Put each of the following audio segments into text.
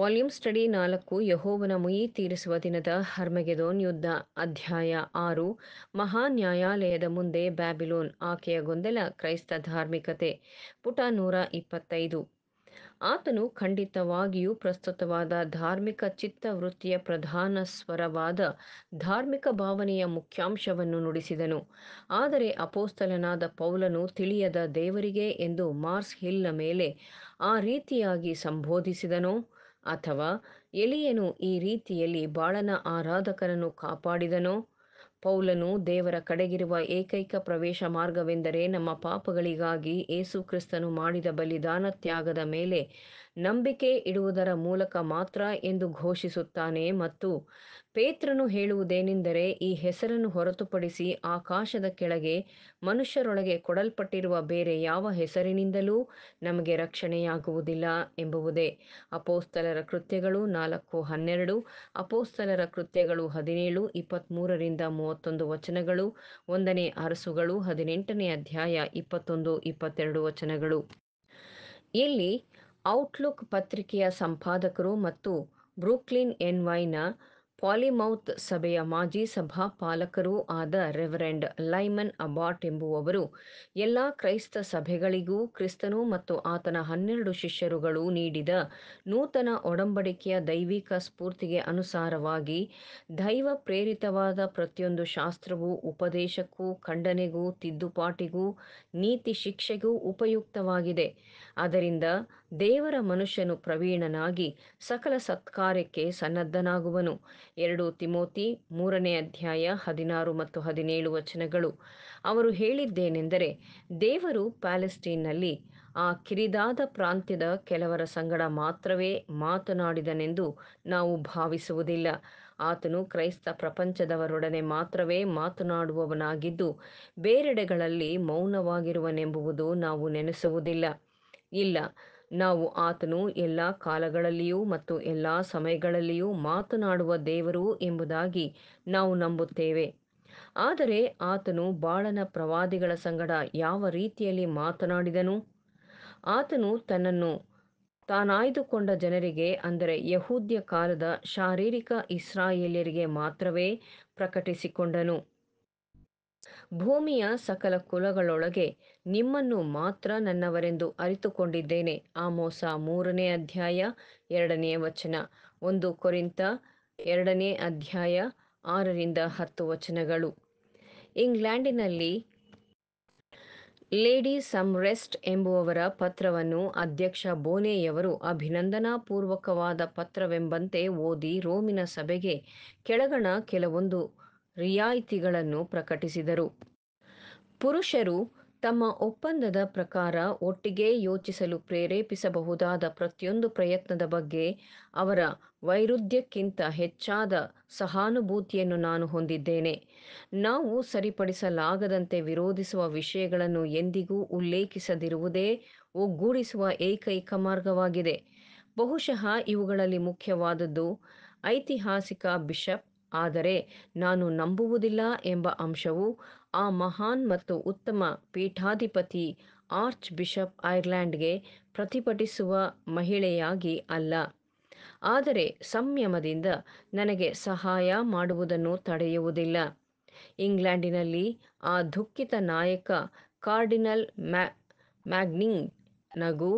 volume study ನಾಲ್ಕು ಯಹೋವನ ಮುಯಿ ತೀರಿಸುವ ದಿನದ ಹರ್ಮಗೆದೋನ್ ಯುದ್ಧ ಅಧ್ಯಾಯ ಆರು ಮಹಾ ನ್ಯಾಯಾಲಯದ ಮುಂದೆ ಬ್ಯಾಬಿಲೋನ್ ಆಕೆಯ ಗೊಂದಲ ಕ್ರೈಸ್ತ ಧಾರ್ಮಿಕತೆ ಪುಟ ನೂರ ಇಪ್ಪತ್ತೈದು ಆತನು ಖಂಡಿತವಾಗಿಯೂ ಪ್ರಸ್ತುತವಾದ ಧಾರ್ಮಿಕ ಚಿತ್ತವೃತ್ತಿಯ ಪ್ರಧಾನ ಸ್ವರವಾದ ಧಾರ್ಮಿಕ ಭಾವನೆಯ ಮುಖ್ಯಾಂಶವನ್ನು ನುಡಿಸಿದನು ಆದರೆ ಅಪೋಸ್ತಲನಾದ ಪೌಲನು ತಿಳಿಯದ ದೇವರಿಗೆ ಎಂದು ಮಾರ್ಸ್ ಹಿಲ್ನ ಮೇಲೆ ಆ ರೀತಿಯಾಗಿ ಸಂಬೋಧಿಸಿದನು ಅಥವಾ ಎಲಿಯನು ಈ ರೀತಿಯಲ್ಲಿ ಬಾಳನ ಆರಾಧಕರನ್ನು ಕಾಪಾಡಿದನೋ ಪೌಲನು ದೇವರ ಕಡೆಗಿರುವ ಏಕೈಕ ಪ್ರವೇಶ ಮಾರ್ಗವೆಂದರೆ ನಮ್ಮ ಪಾಪಗಳಿಗಾಗಿ ಏಸು ಕ್ರಿಸ್ತನು ಮಾಡಿದ ಬಲಿದಾನ ತ್ಯಾಗದ ಮೇಲೆ ನಂಬಿಕೆ ಇಡುವುದರ ಮೂಲಕ ಮಾತ್ರ ಎಂದು ಘೋಷಿಸುತ್ತಾನೆ ಮತ್ತು ಪೇತ್ರನು ಹೇಳುವುದೇನೆಂದರೆ ಈ ಹೆಸರನ್ನು ಹೊರತುಪಡಿಸಿ ಆಕಾಶದ ಕೆಳಗೆ ಮನುಷ್ಯರೊಳಗೆ ಕೊಡಲ್ಪಟ್ಟಿರುವ ಬೇರೆ ಯಾವ ಹೆಸರಿನಿಂದಲೂ ನಮಗೆ ರಕ್ಷಣೆಯಾಗುವುದಿಲ್ಲ ಎಂಬುವುದೇ ಅಪೋಸ್ತಲರ ಕೃತ್ಯಗಳು ನಾಲ್ಕು ಹನ್ನೆರಡು ಅಪೋಸ್ತಲರ ಕೃತ್ಯಗಳು ಹದಿನೇಳು ಇಪ್ಪತ್ತ್ಮೂರರಿಂದ ಮೂವತ್ತೊಂದು ವಚನಗಳು ಒಂದನೇ ಅರಸುಗಳು ಹದಿನೆಂಟನೇ ಅಧ್ಯಾಯ ಇಪ್ಪತ್ತೊಂದು ಇಪ್ಪತ್ತೆರಡು ವಚನಗಳು ಇಲ್ಲಿ ಔಟ್ಲುಕ್ ಪತ್ರಿಕೆಯ ಸಂಪಾದಕರು ಮತ್ತು ಬ್ರೂಕ್ಲಿನ್ ಎನ್ವೈನ ಪಾಲಿಮೌತ್ ಸಭೆಯ ಮಾಜಿ ಸಭಾಪಾಲಕರೂ ಆದ ರೆವರೆಂಡ್ ಲೈಮನ್ ಅಬಾಟ್ ಎಂಬುವವರು ಎಲ್ಲ ಕ್ರೈಸ್ತ ಸಭೆಗಳಿಗೂ ಕ್ರಿಸ್ತನು ಮತ್ತು ಆತನ ಹನ್ನೆರಡು ಶಿಷ್ಯರುಗಳು ನೀಡಿದ ನೂತನ ಒಡಂಬಡಿಕೆಯ ದೈವಿಕ ಸ್ಫೂರ್ತಿಗೆ ಅನುಸಾರವಾಗಿ ದೈವ ಪ್ರೇರಿತವಾದ ಪ್ರತಿಯೊಂದು ಶಾಸ್ತ್ರವೂ ಉಪದೇಶಕ್ಕೂ ಖಂಡನೆಗೂ ತಿದ್ದುಪಾಟಿಗೂ ನೀತಿ ಶಿಕ್ಷೆಗೂ ಉಪಯುಕ್ತವಾಗಿದೆ ಅದರಿಂದ ದೇವರ ಮನುಷ್ಯನು ಪ್ರವೀಣನಾಗಿ ಸಕಲ ಸತ್ಕಾರ್ಯಕ್ಕೆ ಸನ್ನದ್ಧನಾಗುವನು ಎರಡು ತಿಮೋತಿ ಮೂರನೇ ಅಧ್ಯಾಯ ಹದಿನಾರು ಮತ್ತು ಹದಿನೇಳು ವಚನಗಳು ಅವರು ಹೇಳಿದ್ದೇನೆಂದರೆ ದೇವರು ಪ್ಯಾಲೆಸ್ಟೀನ್ನಲ್ಲಿ ಆ ಕಿರಿದಾದ ಪ್ರಾಂತ್ಯದ ಕೆಲವರ ಸಂಗಡ ಮಾತ್ರವೇ ಮಾತನಾಡಿದನೆಂದು ನಾವು ಭಾವಿಸುವುದಿಲ್ಲ ಆತನು ಕ್ರೈಸ್ತ ಪ್ರಪಂಚದವರೊಡನೆ ಮಾತ್ರವೇ ಮಾತನಾಡುವವನಾಗಿದ್ದು ಬೇರೆಡೆಗಳಲ್ಲಿ ಮೌನವಾಗಿರುವನೆಂಬುವುದು ನಾವು ನೆನೆಸುವುದಿಲ್ಲ ಇಲ್ಲ ನಾವು ಆತನು ಎಲ್ಲ ಕಾಲಗಳಲ್ಲಿಯೂ ಮತ್ತು ಎಲ್ಲ ಸಮಯಗಳಲ್ಲಿಯೂ ಮಾತನಾಡುವ ದೇವರು ಎಂಬುದಾಗಿ ನಾವು ನಂಬುತ್ತೇವೆ ಆದರೆ ಆತನು ಬಾಳನ ಪ್ರವಾದಿಗಳ ಸಂಗಡ ಯಾವ ರೀತಿಯಲ್ಲಿ ಮಾತನಾಡಿದನು ಆತನು ತನ್ನನ್ನು ತಾನಾಯ್ದುಕೊಂಡ ಜನರಿಗೆ ಅಂದರೆ ಯಹೂದ್ಯ ಕಾಲದ ಶಾರೀರಿಕ ಇಸ್ರಾಯೇಲ್ಯರಿಗೆ ಮಾತ್ರವೇ ಪ್ರಕಟಿಸಿಕೊಂಡನು ಭೂಮಿಯ ಸಕಲ ಕುಲಗಳೊಳಗೆ ನಿಮ್ಮನ್ನು ಮಾತ್ರ ನನ್ನವರೆಂದು ಅರಿತುಕೊಂಡಿದ್ದೇನೆ ಮೋಸ ಮೂರನೇ ಅಧ್ಯಾಯ ಎರಡನೆಯ ವಚನ ಒಂದು ಕೊರಿಂತ ಎರಡನೇ ಅಧ್ಯಾಯ ಆರರಿಂದ ಹತ್ತು ವಚನಗಳು ಇಂಗ್ಲೆಂಡಿನಲ್ಲಿ ಲೇಡಿ ಸಮ್ರೆಸ್ಟ್ ಎಂಬುವವರ ಪತ್ರವನ್ನು ಅಧ್ಯಕ್ಷ ಬೋನೆಯವರು ಅಭಿನಂದನಾಪೂರ್ವಕವಾದ ಪತ್ರವೆಂಬಂತೆ ಓದಿ ರೋಮಿನ ಸಭೆಗೆ ಕೆಳಗಣ ಕೆಲವೊಂದು ರಿಯಾಯಿತಿಗಳನ್ನು ಪ್ರಕಟಿಸಿದರು ಪುರುಷರು ತಮ್ಮ ಒಪ್ಪಂದದ ಪ್ರಕಾರ ಒಟ್ಟಿಗೆ ಯೋಚಿಸಲು ಪ್ರೇರೇಪಿಸಬಹುದಾದ ಪ್ರತಿಯೊಂದು ಪ್ರಯತ್ನದ ಬಗ್ಗೆ ಅವರ ವೈರುಧ್ಯಕ್ಕಿಂತ ಹೆಚ್ಚಾದ ಸಹಾನುಭೂತಿಯನ್ನು ನಾನು ಹೊಂದಿದ್ದೇನೆ ನಾವು ಸರಿಪಡಿಸಲಾಗದಂತೆ ವಿರೋಧಿಸುವ ವಿಷಯಗಳನ್ನು ಎಂದಿಗೂ ಉಲ್ಲೇಖಿಸದಿರುವುದೇ ಒಗ್ಗೂಡಿಸುವ ಏಕೈಕ ಮಾರ್ಗವಾಗಿದೆ ಬಹುಶಃ ಇವುಗಳಲ್ಲಿ ಮುಖ್ಯವಾದದ್ದು ಐತಿಹಾಸಿಕ ಬಿಷಪ್ ಆದರೆ ನಾನು ನಂಬುವುದಿಲ್ಲ ಎಂಬ ಅಂಶವು ಆ ಮಹಾನ್ ಮತ್ತು ಉತ್ತಮ ಪೀಠಾಧಿಪತಿ ಆರ್ಚ್ ಬಿಷಪ್ ಐರ್ಲೆಂಡ್ಗೆ ಪ್ರತಿಭಟಿಸುವ ಮಹಿಳೆಯಾಗಿ ಅಲ್ಲ ಆದರೆ ಸಂಯಮದಿಂದ ನನಗೆ ಸಹಾಯ ಮಾಡುವುದನ್ನು ತಡೆಯುವುದಿಲ್ಲ ಇಂಗ್ಲೆಂಡಿನಲ್ಲಿ ಆ ದುಃಖಿತ ನಾಯಕ ಕಾರ್ಡಿನಲ್ ಮ್ಯಾ ಮ್ಯಾಗ್ನಿಂಗ್ ನಗು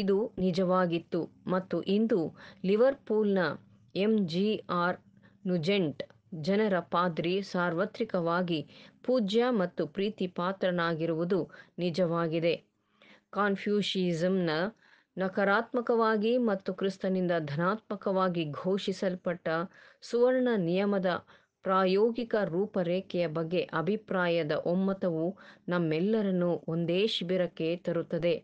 ಇದು ನಿಜವಾಗಿತ್ತು ಮತ್ತು ಇಂದು ಲಿವರ್ಪೂಲ್ನ ಎಂ ಜಿ ಆರ್ ನುಜೆಂಟ್ ಜನರ ಪಾದ್ರಿ ಸಾರ್ವತ್ರಿಕವಾಗಿ ಪೂಜ್ಯ ಮತ್ತು ಪ್ರೀತಿ ಪಾತ್ರನಾಗಿರುವುದು ನಿಜವಾಗಿದೆ ಕಾನ್ಫ್ಯೂಷಿಸಮ್ನ ನಕಾರಾತ್ಮಕವಾಗಿ ಮತ್ತು ಕ್ರಿಸ್ತನಿಂದ ಧನಾತ್ಮಕವಾಗಿ ಘೋಷಿಸಲ್ಪಟ್ಟ ಸುವರ್ಣ ನಿಯಮದ ಪ್ರಾಯೋಗಿಕ ರೂಪರೇಖೆಯ ಬಗ್ಗೆ ಅಭಿಪ್ರಾಯದ ಒಮ್ಮತವು ನಮ್ಮೆಲ್ಲರನ್ನೂ ಒಂದೇ ಶಿಬಿರಕ್ಕೆ ತರುತ್ತದೆ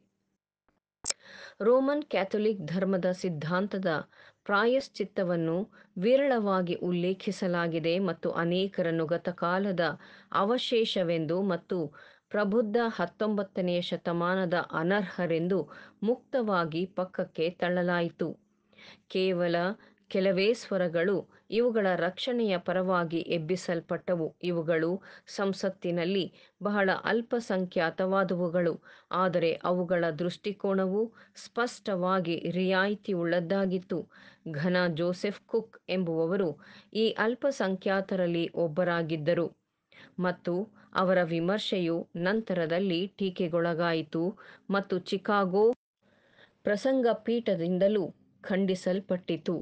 ರೋಮನ್ ಕ್ಯಾಥೊಲಿಕ್ ಧರ್ಮದ ಸಿದ್ಧಾಂತದ ಪ್ರಾಯಶ್ಚಿತ್ತವನ್ನು ವಿರಳವಾಗಿ ಉಲ್ಲೇಖಿಸಲಾಗಿದೆ ಮತ್ತು ಅನೇಕರನ್ನು ಗತಕಾಲದ ಅವಶೇಷವೆಂದು ಮತ್ತು ಪ್ರಬುದ್ಧ ಹತ್ತೊಂಬತ್ತನೆಯ ಶತಮಾನದ ಅನರ್ಹರೆಂದು ಮುಕ್ತವಾಗಿ ಪಕ್ಕಕ್ಕೆ ತಳ್ಳಲಾಯಿತು ಕೇವಲ ಕೆಲವೇ ಸ್ವರಗಳು ಇವುಗಳ ರಕ್ಷಣೆಯ ಪರವಾಗಿ ಎಬ್ಬಿಸಲ್ಪಟ್ಟವು ಇವುಗಳು ಸಂಸತ್ತಿನಲ್ಲಿ ಬಹಳ ಅಲ್ಪಸಂಖ್ಯಾತವಾದವುಗಳು ಆದರೆ ಅವುಗಳ ದೃಷ್ಟಿಕೋನವು ಸ್ಪಷ್ಟವಾಗಿ ರಿಯಾಯಿತಿಯುಳ್ಳದ್ದಾಗಿತ್ತು ಘನ ಜೋಸೆಫ್ ಕುಕ್ ಎಂಬುವವರು ಈ ಅಲ್ಪಸಂಖ್ಯಾತರಲ್ಲಿ ಒಬ್ಬರಾಗಿದ್ದರು ಮತ್ತು ಅವರ ವಿಮರ್ಶೆಯು ನಂತರದಲ್ಲಿ ಟೀಕೆಗೊಳಗಾಯಿತು ಮತ್ತು ಚಿಕಾಗೋ ಪ್ರಸಂಗ ಪೀಠದಿಂದಲೂ ಖಂಡಿಸಲ್ಪಟ್ಟಿತು